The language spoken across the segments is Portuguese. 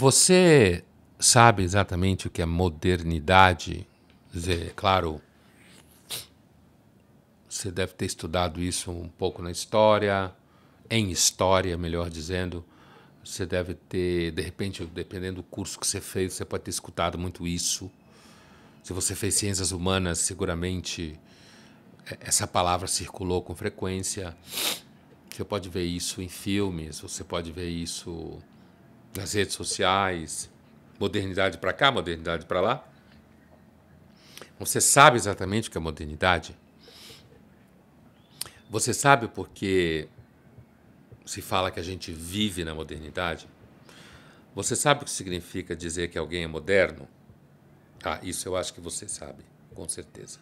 Você sabe exatamente o que é modernidade? dizer, é claro, você deve ter estudado isso um pouco na história, em história, melhor dizendo. Você deve ter, de repente, dependendo do curso que você fez, você pode ter escutado muito isso. Se você fez ciências humanas, seguramente é, essa palavra circulou com frequência. Você pode ver isso em filmes, você pode ver isso nas redes sociais, modernidade para cá, modernidade para lá. Você sabe exatamente o que é modernidade? Você sabe por que se fala que a gente vive na modernidade? Você sabe o que significa dizer que alguém é moderno? Ah, isso eu acho que você sabe, com certeza.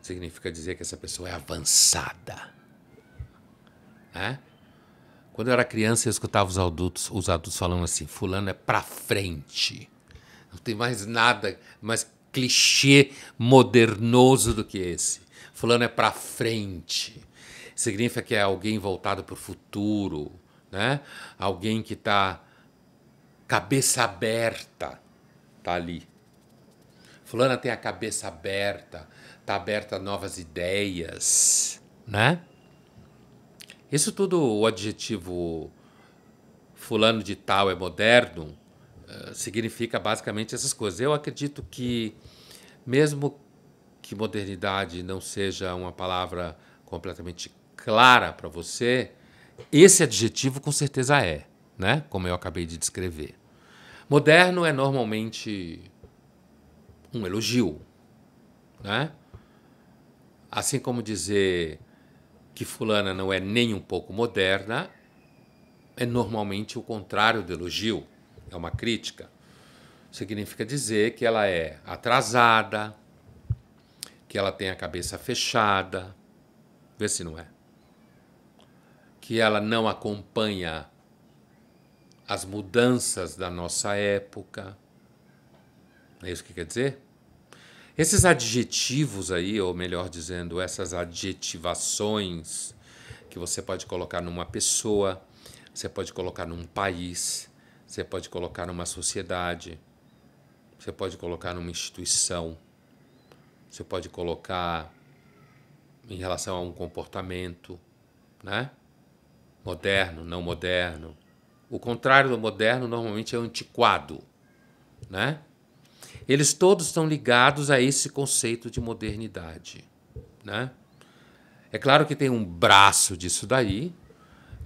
Significa dizer que essa pessoa é avançada. É? Quando eu era criança, eu escutava os adultos, os adultos falando assim: Fulano é pra frente. Não tem mais nada mais clichê modernoso do que esse. Fulano é pra frente. Significa que é alguém voltado para o futuro, né? alguém que está cabeça aberta, tá ali. Fulana tem a cabeça aberta, tá aberta a novas ideias, né? Isso tudo, o adjetivo fulano de tal é moderno, eh, significa basicamente essas coisas. Eu acredito que, mesmo que modernidade não seja uma palavra completamente clara para você, esse adjetivo com certeza é, né? Como eu acabei de descrever. Moderno é normalmente um elogio, né? Assim como dizer que fulana não é nem um pouco moderna é normalmente o contrário do elogio, é uma crítica. Significa dizer que ela é atrasada, que ela tem a cabeça fechada, vê se não é. Que ela não acompanha as mudanças da nossa época. É isso que quer dizer? Esses adjetivos aí, ou melhor dizendo, essas adjetivações que você pode colocar numa pessoa, você pode colocar num país, você pode colocar numa sociedade, você pode colocar numa instituição, você pode colocar em relação a um comportamento, né? Moderno, não moderno. O contrário do moderno normalmente é antiquado, né? eles todos estão ligados a esse conceito de modernidade. Né? É claro que tem um braço disso daí,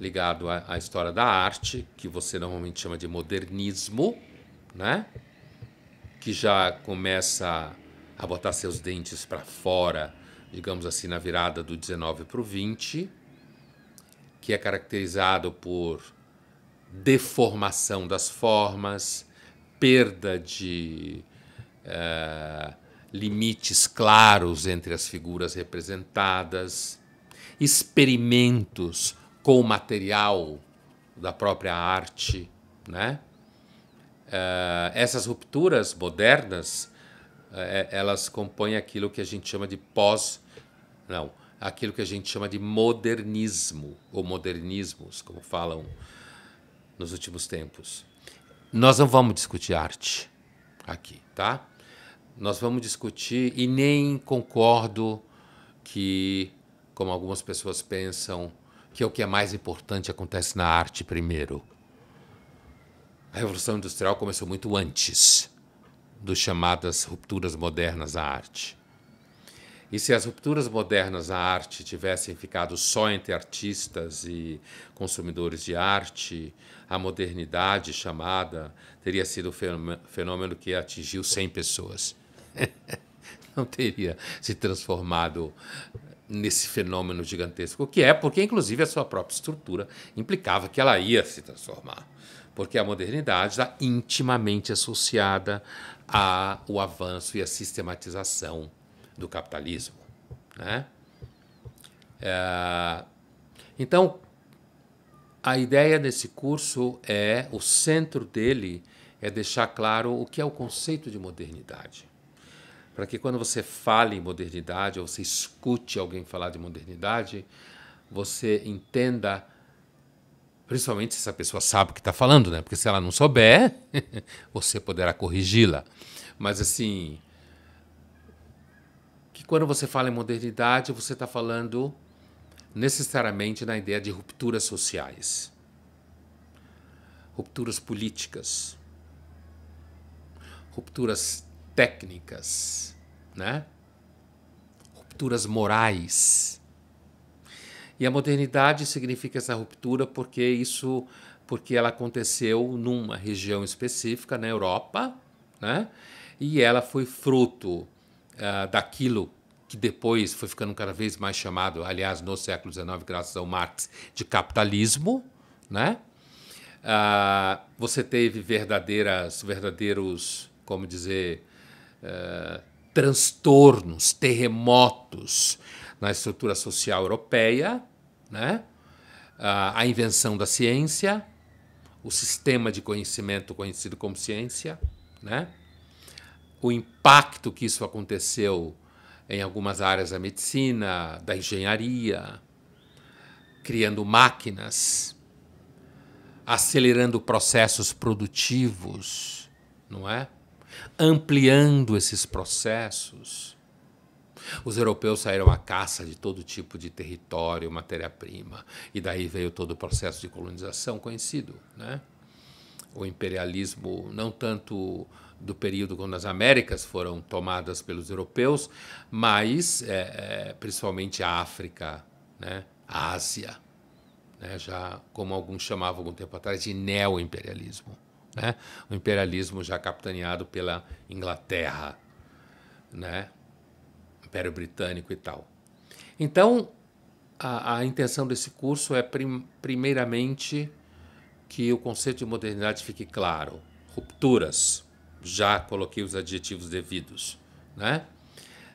ligado à, à história da arte, que você normalmente chama de modernismo, né? que já começa a botar seus dentes para fora, digamos assim, na virada do 19 para o 20, que é caracterizado por deformação das formas, perda de eh, limites claros entre as figuras representadas, experimentos com o material da própria arte, né? Eh, essas rupturas modernas eh, elas compõem aquilo que a gente chama de pós não aquilo que a gente chama de modernismo ou modernismos como falam nos últimos tempos nós não vamos discutir arte aqui tá nós vamos discutir e nem concordo que, como algumas pessoas pensam, que é o que é mais importante acontece na arte primeiro. A Revolução Industrial começou muito antes dos chamadas rupturas modernas à arte. E se as rupturas modernas à arte tivessem ficado só entre artistas e consumidores de arte, a modernidade chamada teria sido um fenômeno que atingiu 100 pessoas. não teria se transformado nesse fenômeno gigantesco que é, porque inclusive a sua própria estrutura implicava que ela ia se transformar, porque a modernidade está intimamente associada ao avanço e à sistematização do capitalismo, né? É, então a ideia desse curso é o centro dele é deixar claro o que é o conceito de modernidade para que quando você fale em modernidade, ou você escute alguém falar de modernidade, você entenda, principalmente se essa pessoa sabe o que está falando, né? Porque se ela não souber, você poderá corrigi-la. Mas assim, que quando você fala em modernidade, você está falando necessariamente na ideia de rupturas sociais, rupturas políticas, rupturas técnicas, né? rupturas morais. E a modernidade significa essa ruptura porque isso porque ela aconteceu numa região específica na Europa, né? E ela foi fruto uh, daquilo que depois foi ficando cada vez mais chamado, aliás, no século XIX, graças ao Marx, de capitalismo, né? Uh, você teve verdadeiras, verdadeiros, como dizer, eh, transtornos, terremotos na estrutura social europeia, né? Uh, a invenção da ciência, o sistema de conhecimento conhecido como ciência, né? o impacto que isso aconteceu em algumas áreas da medicina, da engenharia, criando máquinas, acelerando processos produtivos, não é? ampliando esses processos. Os europeus saíram à caça de todo tipo de território, matéria-prima, e daí veio todo o processo de colonização conhecido. Né? O imperialismo, não tanto do período quando as Américas foram tomadas pelos europeus, mas é, é, principalmente a África, né? a Ásia, né? já como alguns chamavam algum tempo atrás de neo-imperialismo né? o imperialismo já capitaneado pela Inglaterra, né? Império Britânico e tal. Então, a, a intenção desse curso é, prim, primeiramente, que o conceito de modernidade fique claro. Rupturas, já coloquei os adjetivos devidos, né?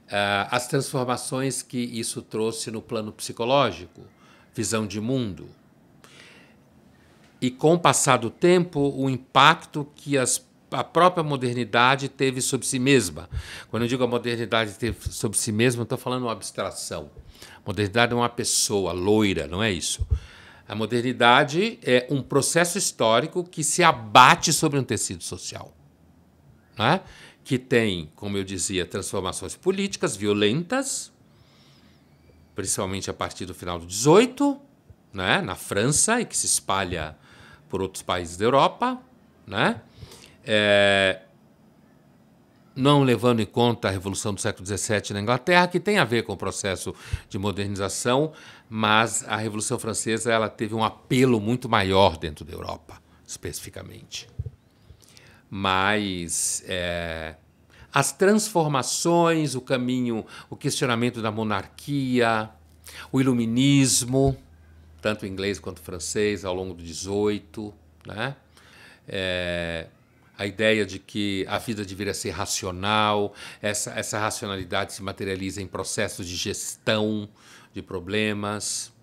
É, as transformações que isso trouxe no plano psicológico, visão de mundo, e com o passar do tempo, o impacto que as, a própria modernidade teve sobre si mesma. Quando eu digo a modernidade teve sobre si mesma, estou falando uma abstração. Modernidade é uma pessoa loira, não é isso? A modernidade é um processo histórico que se abate sobre um tecido social, né? que tem, como eu dizia, transformações políticas violentas, principalmente a partir do final do 18, né? na França, e que se espalha por outros países da Europa, né? É, não levando em conta a Revolução do século XVII na Inglaterra, que tem a ver com o processo de modernização, mas a Revolução Francesa ela teve um apelo muito maior dentro da Europa, especificamente. Mas é, as transformações, o caminho, o questionamento da monarquia, o iluminismo, tanto inglês quanto francês, ao longo do 18. Né? É, a ideia de que a vida deveria ser racional, essa, essa racionalidade se materializa em processos de gestão de problemas.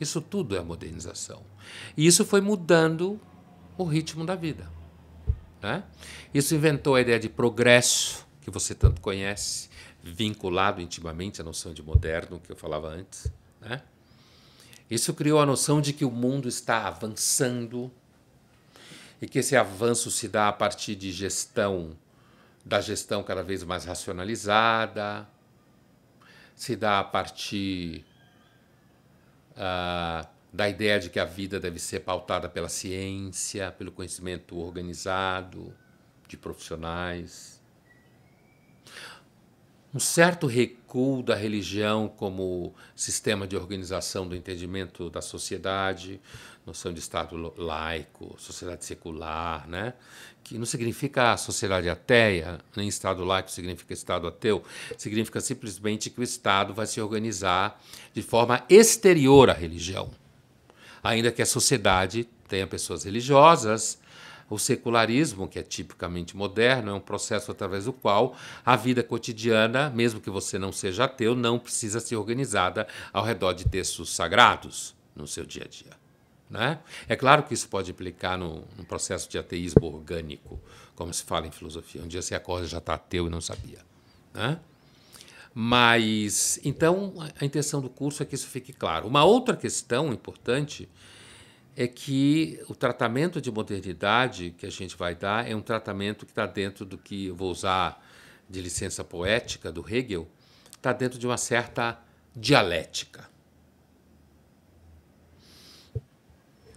Isso tudo é a modernização. E isso foi mudando o ritmo da vida. Né? Isso inventou a ideia de progresso, que você tanto conhece, vinculado intimamente à noção de moderno que eu falava antes. Né? Isso criou a noção de que o mundo está avançando e que esse avanço se dá a partir de gestão, da gestão cada vez mais racionalizada, se dá a partir uh, da ideia de que a vida deve ser pautada pela ciência, pelo conhecimento organizado de profissionais. Um certo recurso recuo da religião como sistema de organização do entendimento da sociedade, noção de Estado laico, sociedade secular, né? que não significa sociedade ateia, nem Estado laico significa Estado ateu, significa simplesmente que o Estado vai se organizar de forma exterior à religião. Ainda que a sociedade tenha pessoas religiosas, o secularismo, que é tipicamente moderno, é um processo através do qual a vida cotidiana, mesmo que você não seja ateu, não precisa ser organizada ao redor de textos sagrados no seu dia a dia. Né? É claro que isso pode implicar no, no processo de ateísmo orgânico, como se fala em filosofia. Um dia você acorda já está ateu e não sabia. Né? Mas, então, a intenção do curso é que isso fique claro. Uma outra questão importante é que o tratamento de modernidade que a gente vai dar é um tratamento que está dentro do que eu vou usar de licença poética do Hegel, está dentro de uma certa dialética.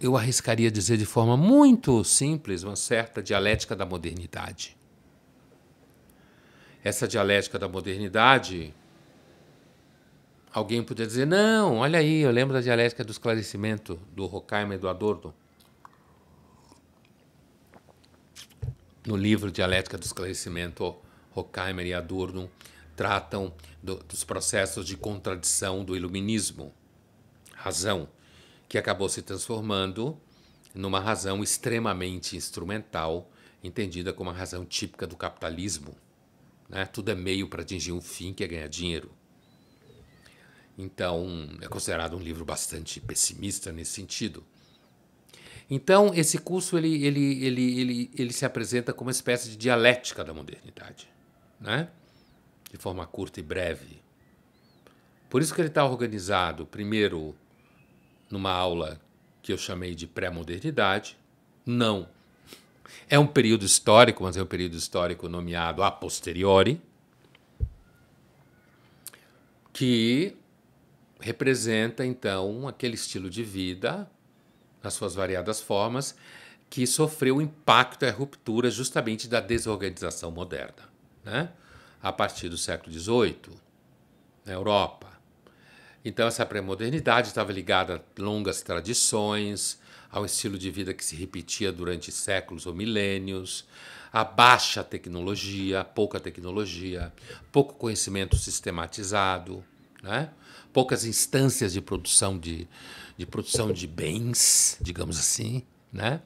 Eu arriscaria dizer de forma muito simples uma certa dialética da modernidade. Essa dialética da modernidade Alguém podia dizer, não, olha aí, eu lembro da dialética do esclarecimento do Horkheimer e do Adorno. No livro Dialética do Esclarecimento, Horkheimer e Adorno tratam do, dos processos de contradição do iluminismo, razão, que acabou se transformando numa razão extremamente instrumental, entendida como a razão típica do capitalismo. Né? Tudo é meio para atingir um fim que é ganhar dinheiro. Então, é considerado um livro bastante pessimista nesse sentido. Então, esse curso ele, ele, ele, ele, ele se apresenta como uma espécie de dialética da modernidade, né? de forma curta e breve. Por isso que ele está organizado, primeiro, numa aula que eu chamei de pré-modernidade. Não. É um período histórico, mas é um período histórico nomeado a posteriori, que representa então aquele estilo de vida, nas suas variadas formas, que sofreu o impacto e a ruptura justamente da desorganização moderna, né? a partir do século XVIII, na Europa. Então, essa pré-modernidade estava ligada a longas tradições, ao estilo de vida que se repetia durante séculos ou milênios, à baixa tecnologia, pouca tecnologia, pouco conhecimento sistematizado né? poucas instâncias de produção de, de produção de bens, digamos assim, né?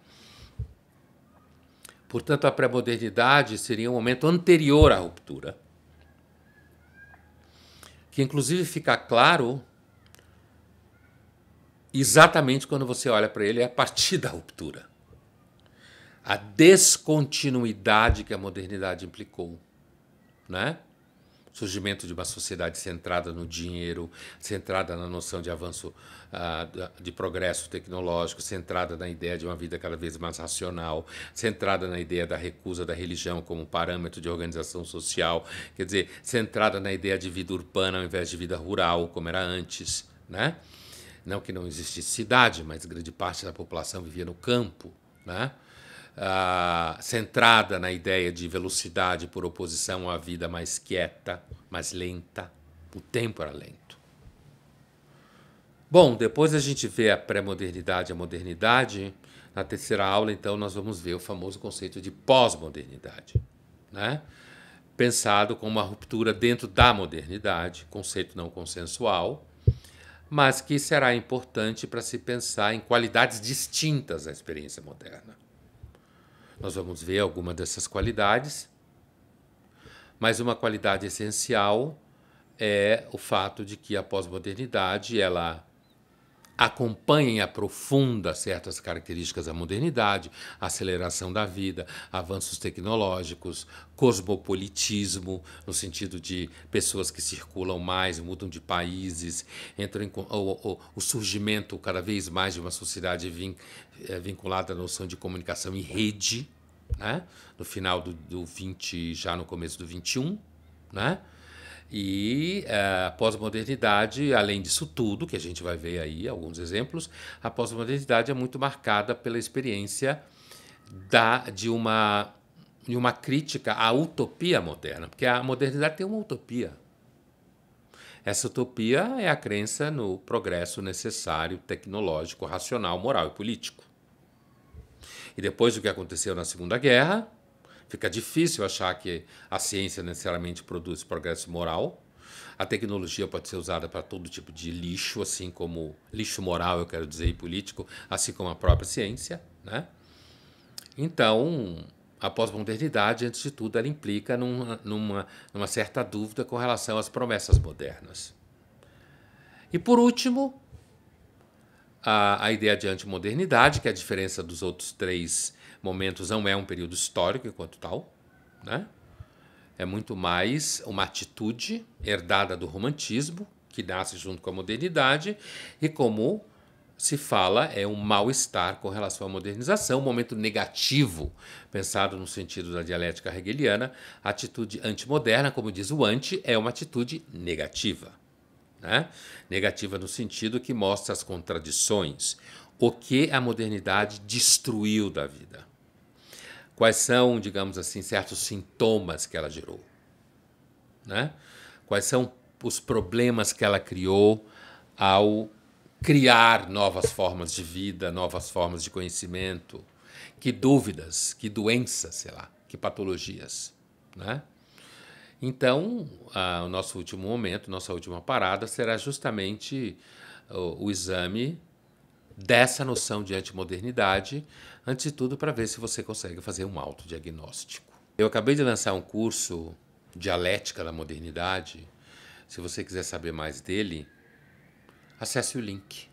Portanto, a pré-modernidade seria um momento anterior à ruptura, que inclusive fica claro exatamente quando você olha para ele é a partir da ruptura. A descontinuidade que a modernidade implicou, né? surgimento de uma sociedade centrada no dinheiro, centrada na noção de avanço, ah, de progresso tecnológico, centrada na ideia de uma vida cada vez mais racional, centrada na ideia da recusa da religião como parâmetro de organização social, quer dizer, centrada na ideia de vida urbana ao invés de vida rural, como era antes, né? Não que não existisse cidade, mas grande parte da população vivia no campo, né? Ah, centrada na ideia de velocidade por oposição à vida mais quieta, mais lenta. O tempo era lento. Bom, depois a gente vê a pré-modernidade e a modernidade. Na terceira aula, então, nós vamos ver o famoso conceito de pós-modernidade, né? pensado como uma ruptura dentro da modernidade, conceito não consensual, mas que será importante para se pensar em qualidades distintas da experiência moderna. Nós vamos ver alguma dessas qualidades, mas uma qualidade essencial é o fato de que a pós-modernidade ela acompanhem e aprofunda certas características da modernidade, aceleração da vida, avanços tecnológicos, cosmopolitismo, no sentido de pessoas que circulam mais, mudam de países, entram em, ou, ou, o surgimento cada vez mais de uma sociedade vin, eh, vinculada à noção de comunicação em rede, né? no final do, do 20, já no começo do 21, né? E a eh, pós-modernidade, além disso tudo, que a gente vai ver aí alguns exemplos, a pós-modernidade é muito marcada pela experiência da, de, uma, de uma crítica à utopia moderna, porque a modernidade tem uma utopia. Essa utopia é a crença no progresso necessário, tecnológico, racional, moral e político. E depois do que aconteceu na Segunda Guerra, Fica difícil achar que a ciência necessariamente produz progresso moral. A tecnologia pode ser usada para todo tipo de lixo, assim como lixo moral, eu quero dizer, e político, assim como a própria ciência, né? Então, a pós-modernidade, antes de tudo, ela implica numa, numa, numa certa dúvida com relação às promessas modernas. E por último, a, a ideia de antimodernidade, que a diferença dos outros três momentos não é um período histórico enquanto tal, né? é muito mais uma atitude herdada do romantismo, que nasce junto com a modernidade, e como se fala, é um mal-estar com relação à modernização, um momento negativo, pensado no sentido da dialética hegeliana. A atitude antimoderna, como diz o anti, é uma atitude negativa. Né? Negativa no sentido que mostra as contradições. O que a modernidade destruiu da vida? Quais são, digamos assim, certos sintomas que ela gerou? Né? Quais são os problemas que ela criou ao criar novas formas de vida, novas formas de conhecimento? Que dúvidas, que doenças, sei lá, que patologias? Né? Então, a, o nosso último momento, nossa última parada será justamente o, o exame dessa noção de antimodernidade, antes de tudo para ver se você consegue fazer um autodiagnóstico. Eu acabei de lançar um curso Dialética da Modernidade. Se você quiser saber mais dele, acesse o link.